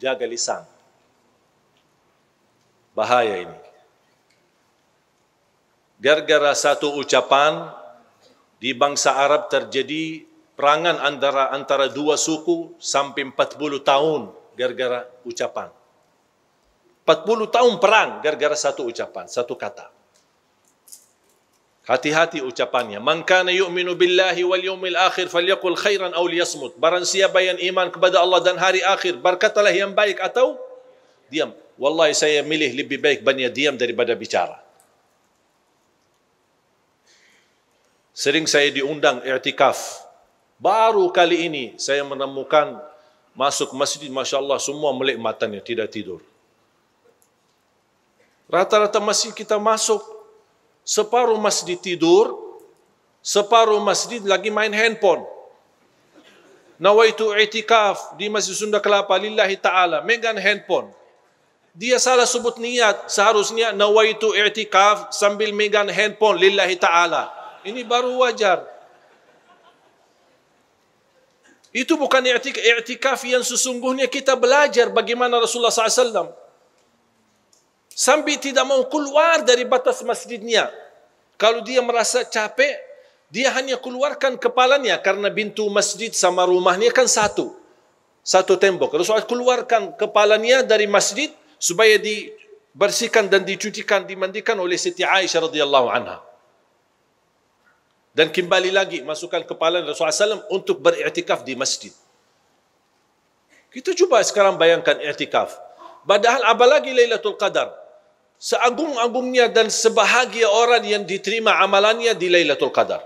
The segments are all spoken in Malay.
jaga lisan. Bahaya ini. Gara-gara satu ucapan di bangsa Arab terjadi perangan antara antara dua suku sampai 40 tahun gara-gara ucapan. 40 tahun perang gara-gara satu ucapan, satu kata. Hati-hati ucapannya. Man kana yu'minu billahi wal yawmil akhir falyakul khairan aw liyasmut. Barang siapa yang iman kepada Allah dan hari akhir, berkatalah yang baik atau diam. Wallahi saya milih lebih baik banyak diam daripada bicara. Sering saya diundang i'tikaf. Baru kali ini saya menemukan masuk masjid, Masya Allah semua melek matanya, tidak tidur. Rata-rata masih kita masuk, separuh masjid tidur, separuh masjid lagi main handphone. Nawaitu itikaf di Masjid Sunda Kelapa lillahi taala megang handphone. Dia salah sebut niat, seharusnya nawaitu itikaf sambil megang handphone lillahi taala. Ini baru wajar. Itu bukan i'tikaf yang sesungguhnya kita belajar bagaimana Rasulullah sallallahu Sambil tidak mau keluar dari batas masjidnya. Kalau dia merasa capek, dia hanya keluarkan kepalanya karena pintu masjid sama rumahnya kan satu. Satu tembok. Rasulullah keluarkan kepalanya dari masjid supaya dibersihkan dan dicucikan, dimandikan oleh Siti Aisyah radhiyallahu anha. Dan kembali lagi masukkan kepala Rasulullah SAW untuk beriktikaf di masjid. Kita cuba sekarang bayangkan iktikaf. Padahal lagi Lailatul Qadar seagung-agungnya dan sebahagia orang yang diterima amalannya di Lailatul Qadar.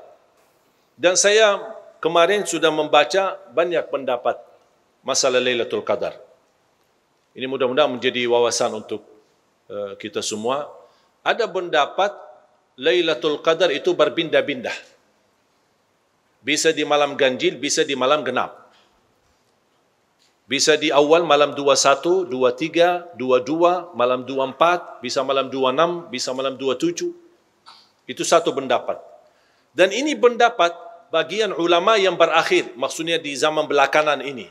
Dan saya kemarin sudah membaca banyak pendapat masalah Lailatul Qadar. Ini mudah-mudahan menjadi wawasan untuk eh, kita semua. Ada pendapat Lailatul Qadar itu berpindah-pindah. Bisa di malam ganjil, bisa di malam genap. Bisa di awal malam 21, 23, 22, malam 24, bisa malam 26, bisa malam 27. Itu satu pendapat. Dan ini pendapat bagian ulama yang berakhir, maksudnya di zaman belakangan ini.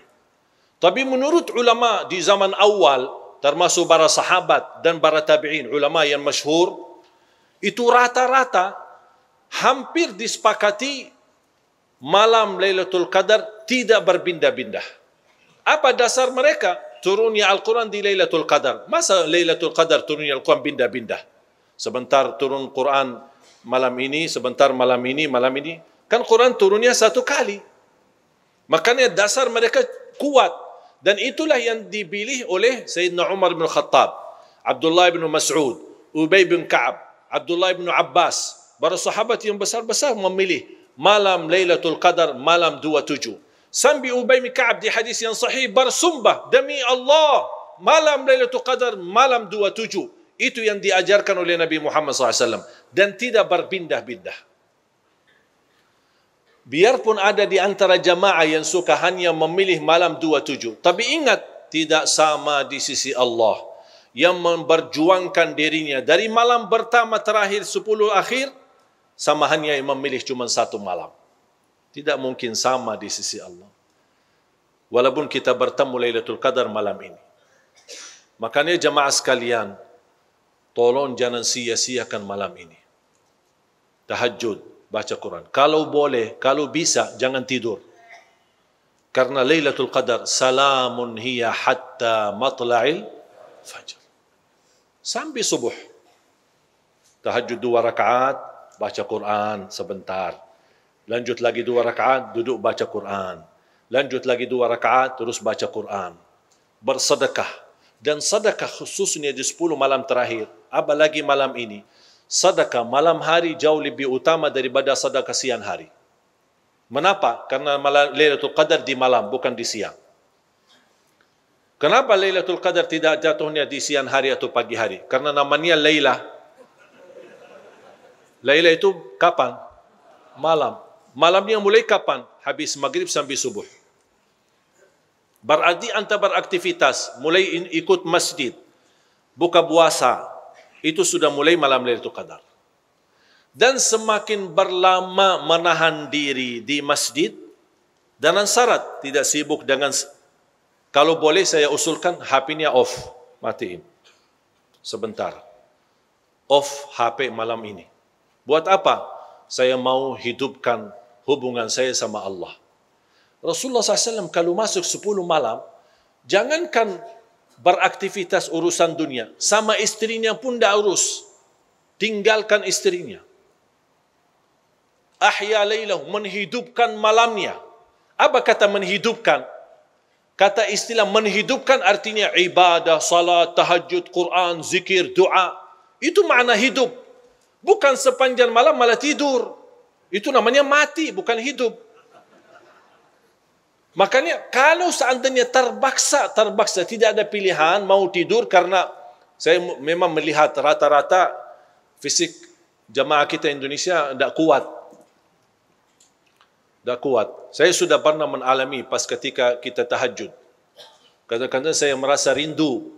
Tapi menurut ulama di zaman awal, termasuk para sahabat dan para tabi'in, ulama yang masyhur, itu rata-rata hampir disepakati malam Lailatul Qadar tidak berpindah-pindah. Apa dasar mereka? Turunnya Al-Quran di Lailatul Qadar. Masa Lailatul Qadar turunnya Al-Quran binda-binda. Sebentar turun Quran malam ini, sebentar malam ini, malam ini. Kan Quran turunnya satu kali. Makanya dasar mereka kuat. Dan itulah yang dipilih oleh Sayyidina Umar bin Khattab. Abdullah bin Mas'ud. Ubay bin Ka'ab. Abdullah bin Abbas. Para sahabat yang besar-besar memilih. Malam Lailatul Qadar, malam dua tujuh. Sambi Ubay bin Ka'ab di hadis yang sahih bersumpah demi Allah malam Lailatul Qadar malam 27 itu yang diajarkan oleh Nabi Muhammad SAW dan tidak berpindah-pindah. Biarpun ada di antara jamaah yang suka hanya memilih malam 27, tapi ingat tidak sama di sisi Allah yang memperjuangkan dirinya dari malam pertama terakhir 10 akhir sama hanya yang memilih cuma satu malam. Tidak mungkin sama di sisi Allah. Walaupun kita bertemu Lailatul Qadar malam ini. Makanya jemaah sekalian, tolong jangan sia-siakan malam ini. Tahajud, baca Quran. Kalau boleh, kalau bisa, jangan tidur. Karena Lailatul Qadar, salamun hiya hatta matla'il fajr. Sambil subuh. Tahajud dua rakaat, baca Quran sebentar. Lanjut lagi dua rakaat, duduk baca Quran. Lanjut lagi dua rakaat, terus baca Quran. Bersedekah. Dan sedekah khususnya di sepuluh malam terakhir. lagi malam ini. Sedekah malam hari jauh lebih utama daripada sedekah siang hari. Kenapa? Karena malam Lailatul Qadar di malam, bukan di siang. Kenapa Lailatul Qadar tidak jatuhnya di siang hari atau pagi hari? Karena namanya Lailah. Lailah itu kapan? Malam malamnya mulai kapan? Habis maghrib sampai subuh. Berarti anda beraktivitas, mulai ikut masjid, buka puasa, itu sudah mulai malam Lailatul Qadar. Dan semakin berlama menahan diri di masjid, dengan syarat tidak sibuk dengan, kalau boleh saya usulkan, HP-nya off, matiin. Sebentar. Off HP malam ini. Buat apa? Buat apa? saya mau hidupkan hubungan saya sama Allah. Rasulullah SAW kalau masuk 10 malam, jangankan beraktivitas urusan dunia. Sama istrinya pun tidak urus. Tinggalkan istrinya. Ahya laylahu, menghidupkan malamnya. Apa kata menghidupkan? Kata istilah menghidupkan artinya ibadah, salat, tahajud, Quran, zikir, doa. Itu makna hidup. Bukan sepanjang malam malah tidur. Itu namanya mati, bukan hidup. Makanya kalau seandainya terbaksa terbaksa tidak ada pilihan mau tidur karena saya memang melihat rata-rata fisik jemaah kita Indonesia tidak kuat. Tidak kuat. Saya sudah pernah mengalami pas ketika kita tahajud. Kadang-kadang saya merasa rindu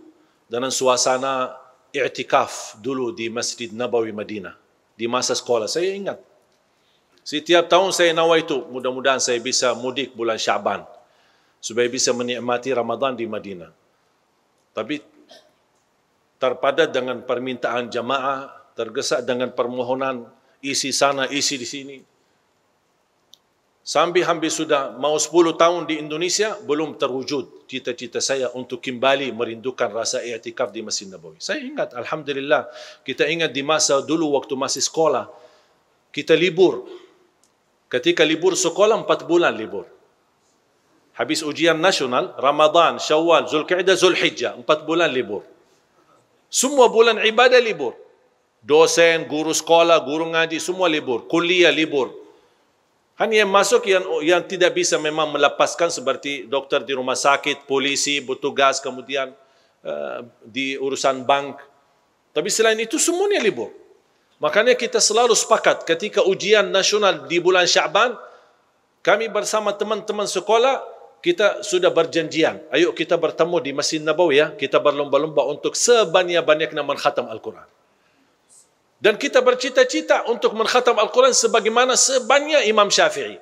dengan suasana i'tikaf dulu di Masjid Nabawi Madinah di masa sekolah saya ingat setiap tahun saya nawa itu mudah-mudahan saya bisa mudik bulan Syaban supaya bisa menikmati Ramadan di Madinah tapi terpadat dengan permintaan jamaah tergesa dengan permohonan isi sana isi di sini Sambil hampir sudah mau 10 tahun di Indonesia, belum terwujud cita-cita saya untuk kembali merindukan rasa iatikaf di Masjid Nabawi. Saya ingat, Alhamdulillah, kita ingat di masa dulu waktu masih sekolah, kita libur. Ketika libur sekolah, 4 bulan libur. Habis ujian nasional, Ramadan, Syawal, Zulqa'idah, Zulhijjah, 4 bulan libur. Semua bulan ibadah libur. Dosen, guru sekolah, guru ngaji, semua libur. Kuliah libur, Kan yang masuk yang yang tidak bisa memang melepaskan seperti doktor di rumah sakit, polisi, petugas, kemudian uh, di urusan bank. Tapi selain itu semuanya libur. Makanya kita selalu sepakat ketika ujian nasional di bulan Syaban, kami bersama teman-teman sekolah, kita sudah berjanjian. Ayo kita bertemu di Masjid Nabawi ya. Kita berlomba-lomba untuk sebanyak-banyaknya menghatam Al-Quran. Dan kita bercita-cita untuk menghatam Al-Quran sebagaimana sebanyak Imam Syafi'i.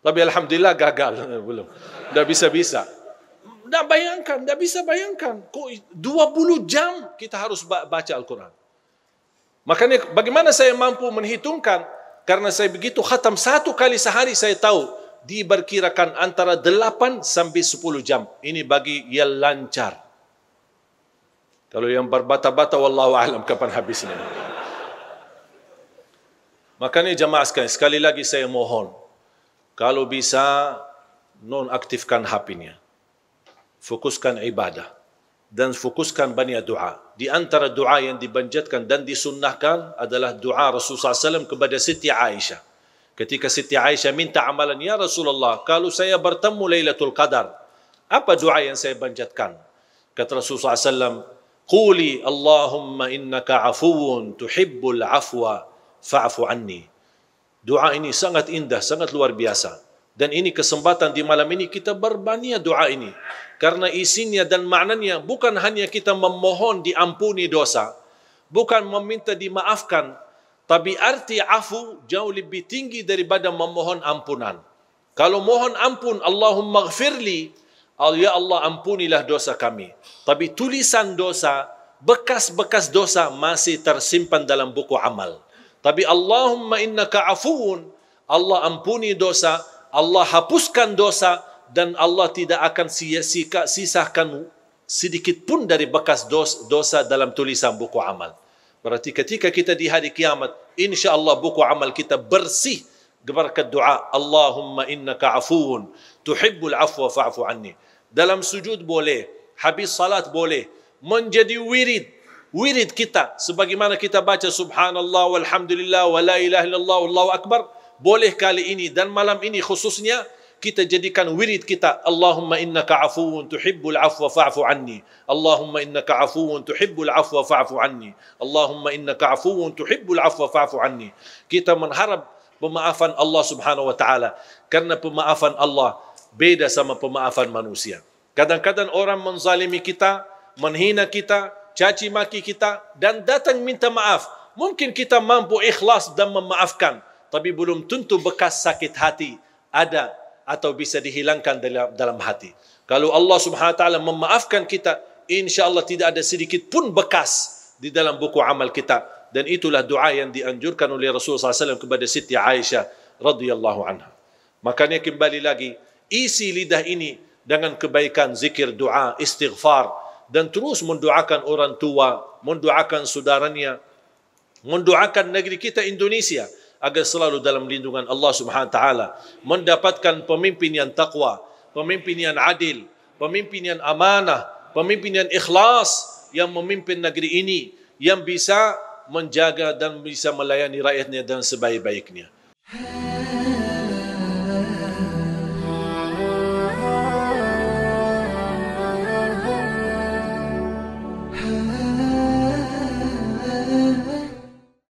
Tapi Alhamdulillah gagal. Belum. Dah bisa-bisa. Dah bayangkan. dah bisa bayangkan. Kok 20 jam kita harus baca Al-Quran. Makanya bagaimana saya mampu menghitungkan. Karena saya begitu khatam satu kali sehari saya tahu. Diberkirakan antara 8 sampai 10 jam. Ini bagi yang lancar. Kalau yang berbata-bata, Wallahu'alam kapan habisnya. Makanya jemaah sekalian, sekali lagi saya mohon, kalau bisa nonaktifkan hapinya. Fokuskan ibadah dan fokuskan banyak doa. Di antara doa yang dibanjatkan dan disunnahkan adalah doa Rasulullah SAW kepada Siti Aisyah. Ketika Siti Aisyah minta amalan, Ya Rasulullah, kalau saya bertemu Lailatul Qadar, apa doa yang saya banjatkan? Kata Rasulullah SAW, Quli Allahumma innaka afuun tuhibbul afwa fa'fu anni. Doa ini sangat indah, sangat luar biasa. Dan ini kesempatan di malam ini kita berbania doa ini. Karena isinya dan maknanya bukan hanya kita memohon diampuni dosa. Bukan meminta dimaafkan. Tapi arti afu jauh lebih tinggi daripada memohon ampunan. Kalau mohon ampun, Allahumma ghafirli. Ya Allah ampunilah dosa kami. Tapi tulisan dosa, bekas-bekas dosa masih tersimpan dalam buku amal. Tapi Allahumma innaka afuun. Allah ampuni dosa, Allah hapuskan dosa dan Allah tidak akan sia-sia sisahkan sedikit pun dari bekas dosa dalam tulisan buku amal. Berarti ketika kita di hari kiamat, insyaallah buku amal kita bersih berkat doa Allahumma innaka afuun tuhibbul afwa fa'fu anni. Dalam sujud boleh, habis salat boleh, menjadi wirid wirid kita sebagaimana kita baca subhanallah walhamdulillah wa la ilaha illallah wallahu akbar boleh kali ini dan malam ini khususnya kita jadikan wirid kita Allahumma innaka afuun tuhibbul afwa fa'fu anni Allahumma innaka afuun tuhibbul afwa fa'fu anni Allahumma innaka afuun tuhibbul afwa fa'fu anni kita mengharap pemaafan Allah Subhanahu wa taala karena pemaafan Allah beda sama pemaafan manusia kadang-kadang orang menzalimi kita menghina kita caci maki kita dan datang minta maaf. Mungkin kita mampu ikhlas dan memaafkan, tapi belum tentu bekas sakit hati ada atau bisa dihilangkan dalam dalam hati. Kalau Allah Subhanahu wa taala memaafkan kita, insya Allah tidak ada sedikit pun bekas di dalam buku amal kita dan itulah doa yang dianjurkan oleh Rasulullah SAW kepada Siti Aisyah radhiyallahu anha. Makanya kembali lagi isi lidah ini dengan kebaikan zikir, doa, istighfar, dan terus mendoakan orang tua, mendoakan saudaranya, mendoakan negeri kita Indonesia agar selalu dalam lindungan Allah Subhanahu wa taala, mendapatkan pemimpin yang taqwa, pemimpin yang adil, pemimpin yang amanah, pemimpin yang ikhlas yang memimpin negeri ini yang bisa menjaga dan bisa melayani rakyatnya dan sebaik-baiknya.